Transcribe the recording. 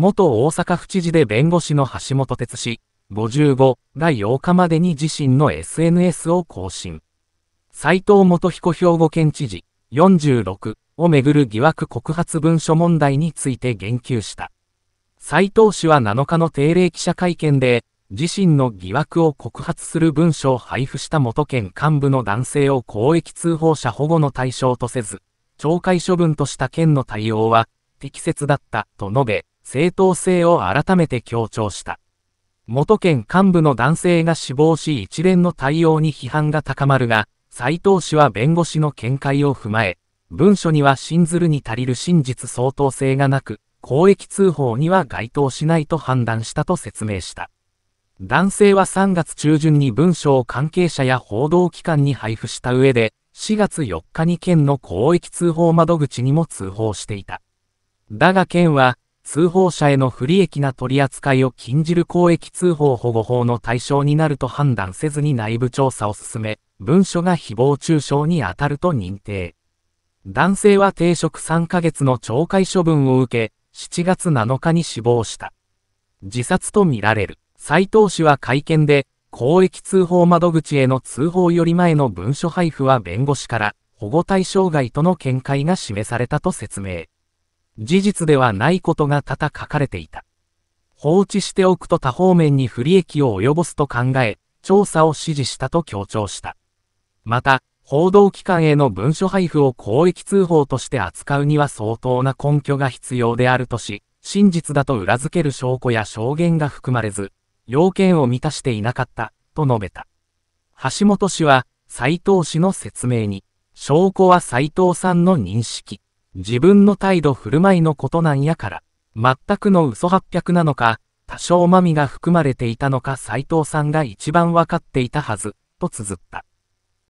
元大阪府知事で弁護士の橋本哲氏、55が8日までに自身の SNS を更新。斎藤元彦兵庫県知事、46をめぐる疑惑告発文書問題について言及した。斎藤氏は7日の定例記者会見で、自身の疑惑を告発する文書を配布した元県幹部の男性を公益通報者保護の対象とせず、懲戒処分とした県の対応は適切だったと述べ、正当性を改めて強調した。元県幹部の男性が死亡し一連の対応に批判が高まるが、斉藤氏は弁護士の見解を踏まえ、文書には信ずるに足りる真実相当性がなく、公益通報には該当しないと判断したと説明した。男性は3月中旬に文書を関係者や報道機関に配布した上で、4月4日に県の公益通報窓口にも通報していた。だが県は、通報者への不利益な取り扱いを禁じる公益通報保護法の対象になると判断せずに内部調査を進め、文書が誹謗中傷に当たると認定。男性は停職3ヶ月の懲戒処分を受け、7月7日に死亡した。自殺とみられる。斉藤氏は会見で、公益通報窓口への通報より前の文書配布は弁護士から保護対象外との見解が示されたと説明。事実ではないことが多々書かれていた。放置しておくと多方面に不利益を及ぼすと考え、調査を指示したと強調した。また、報道機関への文書配布を公益通報として扱うには相当な根拠が必要であるとし、真実だと裏付ける証拠や証言が含まれず、要件を満たしていなかった、と述べた。橋本氏は、斎藤氏の説明に、証拠は斎藤さんの認識。自分の態度振る舞いのことなんやから、全くの嘘八百なのか、多少まみが含まれていたのか斎藤さんが一番わかっていたはず、と綴った。